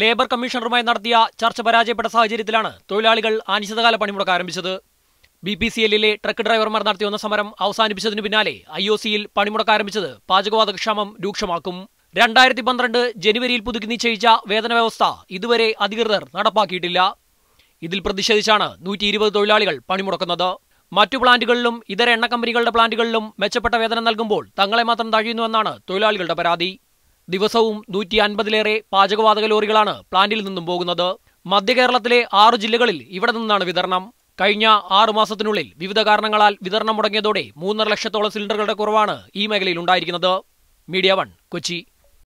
labour കമ്മീഷണറുമായി നടത്തിയ ചർച്ച പരാജയപ്പെട്ട സാഹചര്യത്തിലാണ് തൊഴിലാളികൾ അനിശ്ചിതകാല പണിമുടക്ക് ആരംഭിച്ചത് ബി പി സി എല്ലിലെ ട്രക്ക് ഡ്രൈവർമാർ നടത്തിയ ഒന്ന സമരം അവസാനിപ്പിച്ചതിനു പിന്നാലെ ഐ ഒ സിയിൽ പണിമുടക്ക് ആരംഭിച്ചത് പാചകവാതക ക്ഷാമം രൂക്ഷമാക്കും രണ്ടായിരത്തി പന്ത്രണ്ട് ജനുവരിയിൽ പുതുക്കി നിശ്ചയിച്ച വേതന വ്യവസ്ഥ ഇതുവരെ അധികൃതർ നടപ്പാക്കിയിട്ടില്ല ഇതിൽ പ്രതിഷേധിച്ചാണ് നൂറ്റി ഇരുപത് തൊഴിലാളികൾ പണിമുടക്കുന്നത് മറ്റു പ്ലാന്റുകളിലും ഇതര എണ്ണ കമ്പനികളുടെ പ്ലാന്റുകളിലും മെച്ചപ്പെട്ട വേതനം നൽകുമ്പോൾ തങ്ങളെ മാത്രം തഴയുന്നുവെന്നാണ് തൊഴിലാളികളുടെ പരാതി ദിവസവും നൂറ്റി അൻപതിലേറെ പാചകവാതക ലോറികളാണ് പ്ലാന്റിൽ നിന്നും പോകുന്നത് മധ്യകേരളത്തിലെ ആറു ജില്ലകളിൽ ഇവിടെ നിന്നാണ് വിതരണം കഴിഞ്ഞ ആറു മാസത്തിനുള്ളിൽ വിവിധ കാരണങ്ങളാൽ വിതരണം മുടങ്ങിയതോടെ മൂന്നര ലക്ഷത്തോളം സിലിണ്ടറുകളുടെ കുറവാണ് ഈ മേഖലയിൽ ഉണ്ടായിരിക്കുന്നത് മീഡിയ വൺ കൊച്ചി